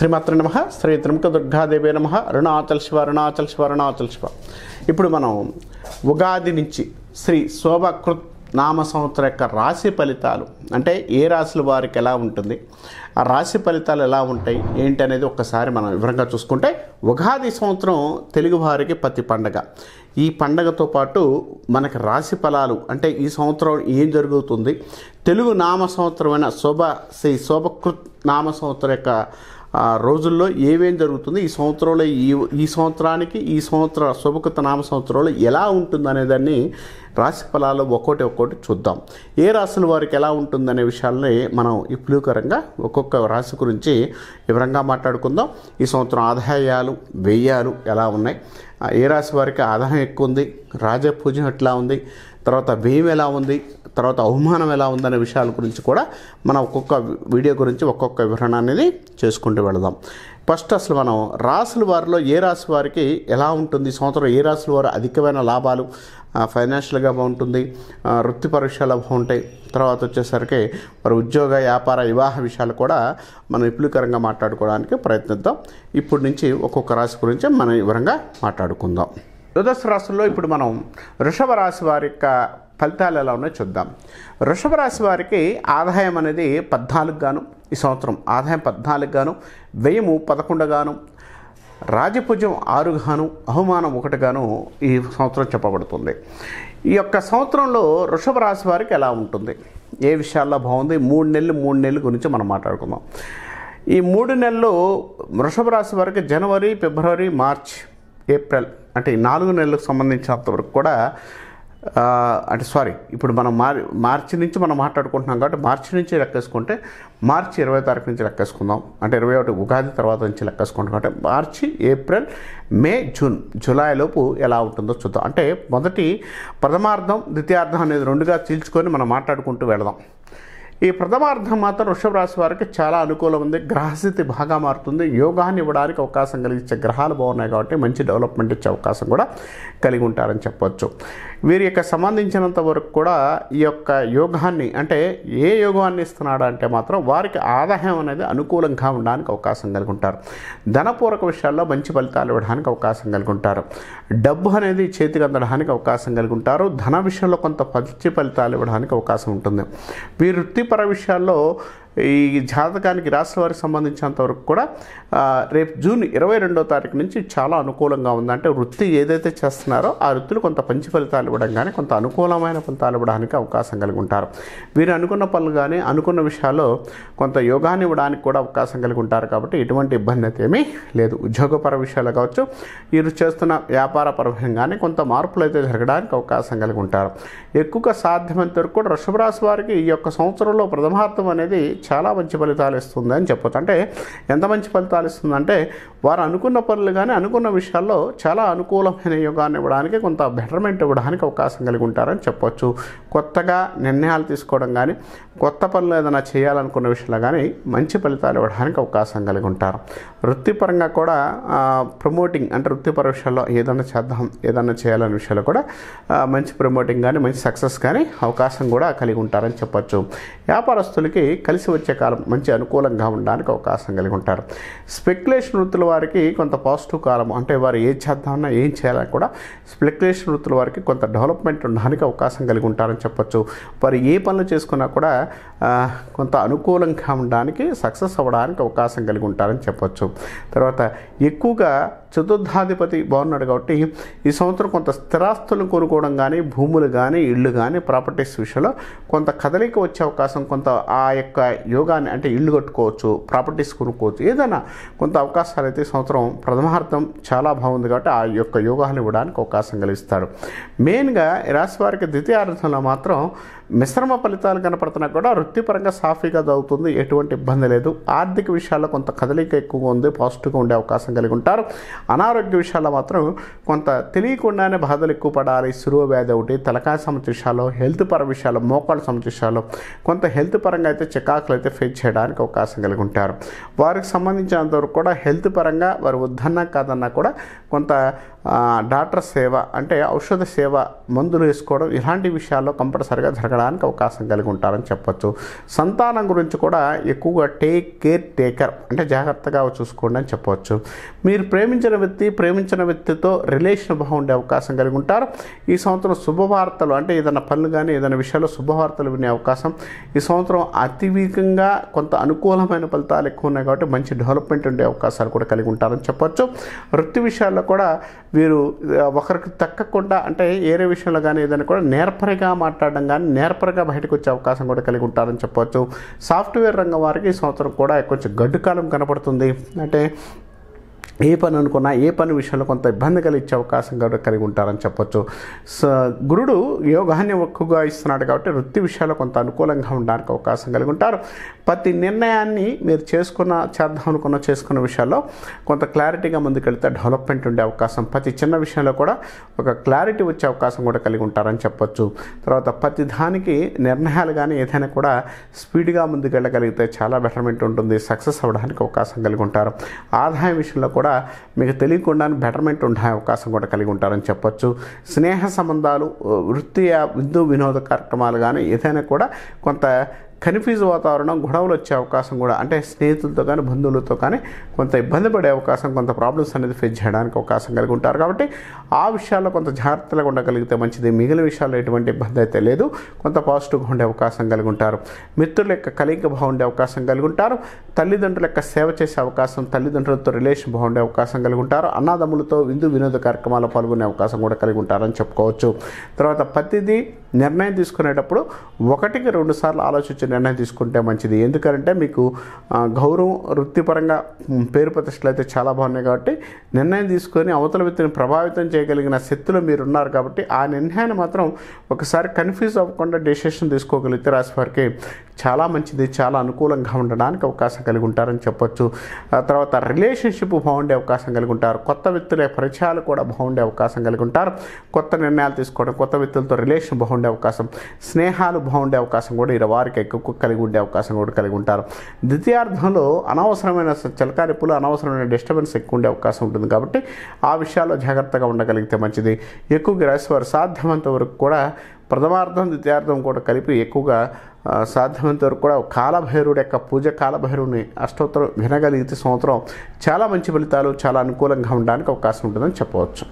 శ్రీమాత్ర నమ శ్రీ త్రిముఖ దుర్గాదేవి నమ రుణాచల్ శివ రుణాచల్ శివ రుణాచల్ శివ ఇప్పుడు మనం ఉగాది నుంచి శ్రీ శోభకృత్ నామ సంవత్సరం యొక్క రాశి ఫలితాలు అంటే ఏ రాశులు వారికి ఎలా ఉంటుంది ఆ రాశి ఫలితాలు ఎలా ఉంటాయి ఏంటి అనేది ఒక్కసారి మనం వివరంగా చూసుకుంటే ఉగాది సంవత్సరం తెలుగువారికి ప్రతి పండగ ఈ పండగతో పాటు మనకి రాశి ఫలాలు అంటే ఈ సంవత్సరం ఏం జరుగుతుంది తెలుగు నామ సంవత్సరమైన శోభ శ్రీ శోభకృత్ నామ సంవత్సరం యొక్క రోజుల్లో ఏమేం జరుగుతుంది ఈ సంవత్సరంలో ఈ ఈ సంవత్సరానికి ఈ సంవత్సర శుభకృత నామ సంవత్సరంలో ఎలా ఉంటుందనే దాన్ని రాశి ఫలాలు ఒక్కోటి ఒక్కోటి చూద్దాం ఏ రాశుల వారికి ఎలా ఉంటుందనే విషయాల్ని మనం ఇప్పులుకరంగా ఒక్కొక్క రాశి గురించి వివరంగా మాట్లాడుకుందాం ఈ సంవత్సరం ఆదాయాలు వ్యయాలు ఎలా ఉన్నాయి ఏ రాశి వారికి ఆదాయం ఎక్కువ ఉంది రాజపూజం ఎట్లా ఉంది తర్వాత వ్యయం ఎలా ఉంది తర్వాత అవమానం ఎలా ఉందనే విషయాల గురించి కూడా మనం ఒక్కొక్క వీడియో గురించి ఒక్కొక్క వివరణ అనేది చేసుకుంటూ వెళదాం ఫస్ట్ అసలు మనం రాసుల వారిలో ఏ రాశి వారికి ఎలా ఉంటుంది సంవత్సరం ఏ రాసుల వారు అధికమైన లాభాలు ఫైనాన్షియల్గా బాగుంటుంది వృత్తి పరీక్షలు బాగుంటాయి తర్వాత వచ్చేసరికి మరి ఉద్యోగ వ్యాపార వివాహ విషయాలు కూడా మనం విపులీకరంగా మాట్లాడుకోవడానికి ప్రయత్నిద్దాం ఇప్పటి నుంచి ఒక్కొక్క రాశి గురించి మనం వివరంగా మాట్లాడుకుందాం రుదస్ రాశుల్లో ఇప్పుడు మనం వృషభ రాశి వారి యొక్క ఫలితాలు ఎలా ఉన్నాయో చూద్దాం వృషభ రాశి వారికి ఆదాయం అనేది పద్నాలుగు గాను ఈ సంవత్సరం ఆదాయం పద్నాలుగు గాను వ్యయము పదకొండు గాను ఆరు గాను అవమానం ఒకటిగాను ఈ సంవత్సరం చెప్పబడుతుంది ఈ యొక్క సంవత్సరంలో వృషభ రాశి వారికి ఎలా ఉంటుంది ఏ విషయాల్లో బాగుంది మూడు నెలలు మూడు నెలల గురించి మనం మాట్లాడుకుందాం ఈ మూడు నెలలు వృషభ రాశి వారికి జనవరి ఫిబ్రవరి మార్చ్ ఏప్రిల్ అంటే ఈ నాలుగు నెలలకు సంబంధించినంత వరకు కూడా అంటే సారీ ఇప్పుడు మనం మార్ మార్చి నుంచి మనం మాట్లాడుకుంటున్నాం కాబట్టి మార్చి నుంచి లెక్కేసుకుంటే మార్చి ఇరవై తారీఖు నుంచి లెక్కేసుకుందాం అంటే ఇరవై ఒకటి ఉగాది తర్వాత నుంచి లెక్కేసుకుంటాం కాబట్టి March April May June July లోపు ఎలా ఉంటుందో చూద్దాం అంటే మొదటి ప్రథమార్థం ద్వితీయార్థం అనేది రెండుగా తీల్చుకొని మనం మాట్లాడుకుంటూ వెళదాం ఈ ప్రథమార్థం మాత్రం వృషభ రాశి వారికి చాలా అనుకూలం ఉంది గ్రహస్థితి బాగా మారుతుంది యోగాన్ని ఇవ్వడానికి అవకాశం కలిగించే గ్రహాలు బాగున్నాయి కాబట్టి మంచి డెవలప్మెంట్ ఇచ్చే అవకాశం కూడా కలిగి ఉంటారని చెప్పవచ్చు వీరి యొక్క సంబంధించినంత వరకు కూడా ఈ యొక్క యోగాన్ని అంటే ఏ యోగాన్ని ఇస్తున్నాడు అంటే మాత్రం వారికి ఆదాయం అనేది అనుకూలంగా ఉండడానికి అవకాశం కలిగి ఉంటారు ధనపూర్వక విషయాల్లో మంచి ఫలితాలు ఇవ్వడానికి అవకాశం కలిగి ఉంటారు డబ్బు అనేది చేతికి అందడానికి అవకాశం కలిగి ఉంటారు ధన విషయంలో కొంత మంచి ఫలితాలు ఇవ్వడానికి అవకాశం ఉంటుంది వీరు వృత్తి వృత్తిపర విషయాల్లో ఈ జాతకానికి రాష్ట్ర వారికి సంబంధించినంత వరకు కూడా రేపు జూన్ ఇరవై రెండో తారీఖు నుంచి చాలా అనుకూలంగా ఉంది అంటే వృత్తి ఏదైతే చేస్తున్నారో ఆ వృత్తులు కొంత పంచి ఫలితాలు ఇవ్వడం కానీ కొంత అనుకూలమైన ఫలితాలు ఇవ్వడానికి అవకాశం కలిగి ఉంటారు వీరు అనుకున్న పనులు కానీ అనుకున్న విషయాల్లో కొంత యోగాన్ని ఇవ్వడానికి కూడా అవకాశం కలిగి ఉంటారు కాబట్టి ఎటువంటి ఇబ్బంది అయితే ఏమీ లేదు ఉద్యోగపర విషయాలు కావచ్చు వీరు చేస్తున్న వ్యాపార పరంగానే కొంత మార్పులు అయితే జరగడానికి అవకాశం కలిగి ఉంటారు ఎక్కువగా సాధ్యమైనంత వరకు కూడా వృషభ రాశి వారికి ఈ యొక్క సంవత్సరంలో ప్రథమార్థం అనేది చాలా మంచి ఫలితాలు ఇస్తుంది అని చెప్పొచ్చు అంటే ఎంత మంచి ఫలితాలు ఇస్తుందంటే వారు అనుకున్న పనులు కానీ అనుకున్న విషయాల్లో చాలా అనుకూలమైన యోగాన్ని ఇవ్వడానికి కొంత బెటర్మెంట్ ఇవ్వడానికి అవకాశం కలిగి ఉంటారని చెప్పొచ్చు కొత్తగా నిర్ణయాలు తీసుకోవడం కానీ కొత్త పనులు ఏదైనా చేయాలనుకున్న విషయంలో కానీ మంచి ఫలితాలు ఇవ్వడానికి అవకాశం కలిగి ఉంటారు వృత్తిపరంగా కూడా ప్రమోటింగ్ అంటే వృత్తిపర విషయాల్లో ఏదైనా చేద్దాం ఏదైనా చేయాలనే విషయాల్లో కూడా మంచి ప్రమోటింగ్ కానీ మంచి సక్సెస్ కానీ అవకాశం కూడా కలిగి ఉంటారని చెప్పొచ్చు వ్యాపారస్తులకి కలిసి వచ్చే కాలం మంచి అనుకూలంగా ఉండడానికి అవకాశం కలిగి ఉంటారు స్పెక్యులేషన్ వృత్తుల వారికి కొంత పాజిటివ్ కాలం అంటే వారు ఏం చేద్దామన్నా ఏం చేయాలని కూడా స్పెక్యులేషన్ వృత్తుల వారికి కొంత డెవలప్మెంట్ ఉండడానికి అవకాశం కలిగి ఉంటారని చెప్పొచ్చు వారు ఏ పనులు చేసుకున్నా కూడా కొంత అనుకూలంగా ఉండడానికి సక్సెస్ అవ్వడానికి అవకాశం కలిగి ఉంటారని చెప్పొచ్చు తర్వాత ఎక్కువగా చతుర్థాధిపతి బాగున్నాడు కాబట్టి ఈ సంవత్సరం కొంత స్థిరాస్తులు కొనుక్కోవడం కానీ భూములు కానీ ఇళ్ళు కానీ ప్రాపర్టీస్ విషయంలో కొంత కదలిక వచ్చే అవకాశం కొంత ఆ యొక్క యోగాన్ని అంటే ఇళ్ళు కట్టుకోవచ్చు ప్రాపర్టీస్ కొనుక్కోవచ్చు ఏదైనా కొంత అవకాశాలు అయితే సంవత్సరం ప్రథమార్థం చాలా బాగుంది కాబట్టి ఆ యొక్క యోగాన్ని ఇవ్వడానికి అవకాశం కలిగిస్తాడు మెయిన్గా రాశివారికి వారికి ద్వితీయార్థంలో మాత్రం మిశ్రమ ఫలితాలు కనపడుతున్నా కూడా వృత్తిపరంగా సాఫీగా చదువుతుంది ఎటువంటి ఇబ్బంది లేదు ఆర్థిక విషయాల్లో కొంత కదలిక ఎక్కువగా ఉంది పాజిటివ్గా ఉండే అవకాశం కలిగి ఉంటారు అనారోగ్య విషయాల్లో మాత్రం కొంత తెలియకుండానే బాధలు ఎక్కువ పడాలి సురువ వ్యాధి ఒకటి తలకాయ సమతిషాలు హెల్త్ పర విషయాలు మోకాళ్ళ సమతిషాలు కొంత హెల్త్ పరంగా అయితే చికాకులు అయితే ఫేస్ చేయడానికి అవకాశం కలిగి ఉంటారు వారికి సంబంధించినంతవరకు కూడా హెల్త్ పరంగా వారు వద్దన్నా కాదన్నా కూడా కొంత డాక్టర్ సేవ అంటే ఔషధ సేవ మందులు వేసుకోవడం ఇలాంటి విషయాల్లో కంపల్సరిగా జరగడానికి అవకాశం కలిగి ఉంటారని చెప్పచ్చు సంతానం గురించి కూడా ఎక్కువగా టేక్ కేర్ టేకర్ అంటే జాగ్రత్తగా చూసుకోండి అని చెప్పవచ్చు మీరు ప్రేమించిన వ్యక్తి ప్రేమించిన వ్యక్తితో రిలేషన్ బాగుండే అవకాశం కలిగి ఉంటారు ఈ సంవత్సరం శుభవార్తలు అంటే ఏదైనా పనులు కానీ ఏదైనా విషయాల్లో శుభవార్తలు వినే అవకాశం ఈ సంవత్సరం అతివేగంగా కొంత అనుకూలమైన ఫలితాలు ఎక్కువ ఉన్నాయి కాబట్టి మంచి డెవలప్మెంట్ ఉండే అవకాశాలు కూడా కలిగి ఉంటారని చెప్పవచ్చు వృత్తి విషయాల్లో కూడా వీరు ఒకరికి తక్కకుండా అంటే ఏరే విషయంలో కానీ ఏదైనా కూడా నేర్పరిగా మాట్లాడడం కానీ నేర్పరిగా బయటకు వచ్చే అవకాశం కూడా కలిగి ఉంటారని చెప్పవచ్చు సాఫ్ట్వేర్ రంగం వారికి ఈ సంవత్సరం కూడా కొంచెం గడ్డుకాలం కనపడుతుంది అంటే ఏ పని అనుకున్నా ఏ పని విషయంలో కొంత ఇబ్బంది కలిగించే అవకాశం కూడా కలిగి ఉంటారని చెప్పొచ్చు గురుడు యోగాన్ని ఒక్కగా ఇస్తున్నాడు కాబట్టి వృత్తి విషయాల్లో కొంత అనుకూలంగా ఉండడానికి అవకాశం కలిగి ఉంటారు ప్రతి నిర్ణయాన్ని మీరు చేసుకున్న చేద్దాం అనుకున్న చేసుకున్న విషయాల్లో కొంత క్లారిటీగా ముందుకెళ్తే డెవలప్మెంట్ ఉండే అవకాశం ప్రతి చిన్న విషయంలో కూడా ఒక క్లారిటీ వచ్చే అవకాశం కూడా కలిగి ఉంటారని చెప్పొచ్చు తర్వాత ప్రతి దానికి నిర్ణయాలు కానీ ఏదైనా కూడా స్పీడ్గా ముందుకెళ్ళగలిగితే చాలా బెటర్మెంట్ ఉంటుంది సక్సెస్ అవ్వడానికి అవకాశం కలిగి ఉంటారు ఆదాయం విషయంలో కూడా కూడా మీకు తెలియకుండానే బెటర్మెంట్ ఉండే అవకాశం కూడా కలిగి ఉంటారని చెప్పొచ్చు స్నేహ సంబంధాలు వృత్తి విందు వినోద కార్యక్రమాలు కానీ ఏదైనా కూడా కొంత కన్ఫ్యూజ్ వాతావరణం గొడవలు వచ్చే అవకాశం కూడా అంటే స్నేహితులతో కానీ బంధువులతో కానీ కొంత ఇబ్బంది పడే అవకాశం కొంత ప్రాబ్లమ్స్ అనేది ఫేస్ చేయడానికి అవకాశం కలిగి ఉంటారు కాబట్టి ఆ విషయాల్లో కొంత జాగ్రత్తలుగా ఉండగలిగితే మంచిది మిగిలిన విషయాల్లో ఎటువంటి ఇబ్బంది అయితే లేదు కొంత పాజిటివ్గా ఉండే అవకాశం కలిగి ఉంటారు మిత్రుల యొక్క కలిగి బాగుండే అవకాశం కలిగి ఉంటారు తల్లిదండ్రుల యొక్క సేవ చేసే అవకాశం తల్లిదండ్రులతో రిలేషన్ బాగుండే అవకాశం కలిగి ఉంటారు అన్నదమ్ములతో విందు వినోద కార్యక్రమాల్లో పాల్గొనే అవకాశం కూడా కలిగి ఉంటారని చెప్పుకోవచ్చు తర్వాత ప్రతిదీ నిర్ణయం తీసుకునేటప్పుడు ఒకటికి రెండు సార్లు ఆలోచించిన నిర్ణయం తీసుకుంటే మంచిది ఎందుకంటే మీకు గౌరవం వృత్తిపరంగా పేరు ప్రతిష్టలు అయితే చాలా బాగున్నాయి కాబట్టి నిర్ణయం తీసుకొని అవతల వ్యక్తిని ప్రభావితం చేయగలిగిన శక్తిలో మీరు ఉన్నారు కాబట్టి ఆ నిర్ణయాన్ని మాత్రం ఒకసారి కన్ఫ్యూజ్ అవ్వకుండా డెసిషన్ తీసుకోగలిగితే రాశివారికి చాలా మంచిది చాలా అనుకూలంగా ఉండడానికి అవకాశం కలిగి ఉంటారని చెప్పొచ్చు తర్వాత రిలేషన్షిప్ బాగుండే అవకాశం కలిగి ఉంటారు కొత్త వ్యక్తుల పరిచయాలు కూడా బాగుండే అవకాశం కలిగి ఉంటారు కొత్త నిర్ణయాలు తీసుకోవడం కొత్త వ్యక్తులతో రిలేషన్ బాగుండే అవకాశం స్నేహాలు బాగుండే అవకాశం కూడా ఈ వారికి ఎక్కువ వరకు కలిగి ఉండే అవకాశం కూడా కలిగి ఉంటారు ద్వితీయార్థంలో అనవసరమైన చలకారిపులు అనవసరమైన డిస్టర్బెన్స్ ఎక్కువ ఉండే అవకాశం ఉంటుంది కాబట్టి ఆ విషయాల్లో జాగ్రత్తగా ఉండగలిగితే మంచిది ఎక్కువగా రాసేవారు సాధ్యమంత వరకు కూడా ప్రథమార్థం ద్వితీయార్థం కూడా కలిపి ఎక్కువగా సాధ్యమైనంత వరకు కూడా కాలభైరుడు యొక్క పూజ కాలభైరుని అష్టోత్తరం వినగలిగితే సంవత్సరం చాలా మంచి ఫలితాలు చాలా అనుకూలంగా ఉండడానికి అవకాశం ఉంటుందని చెప్పవచ్చు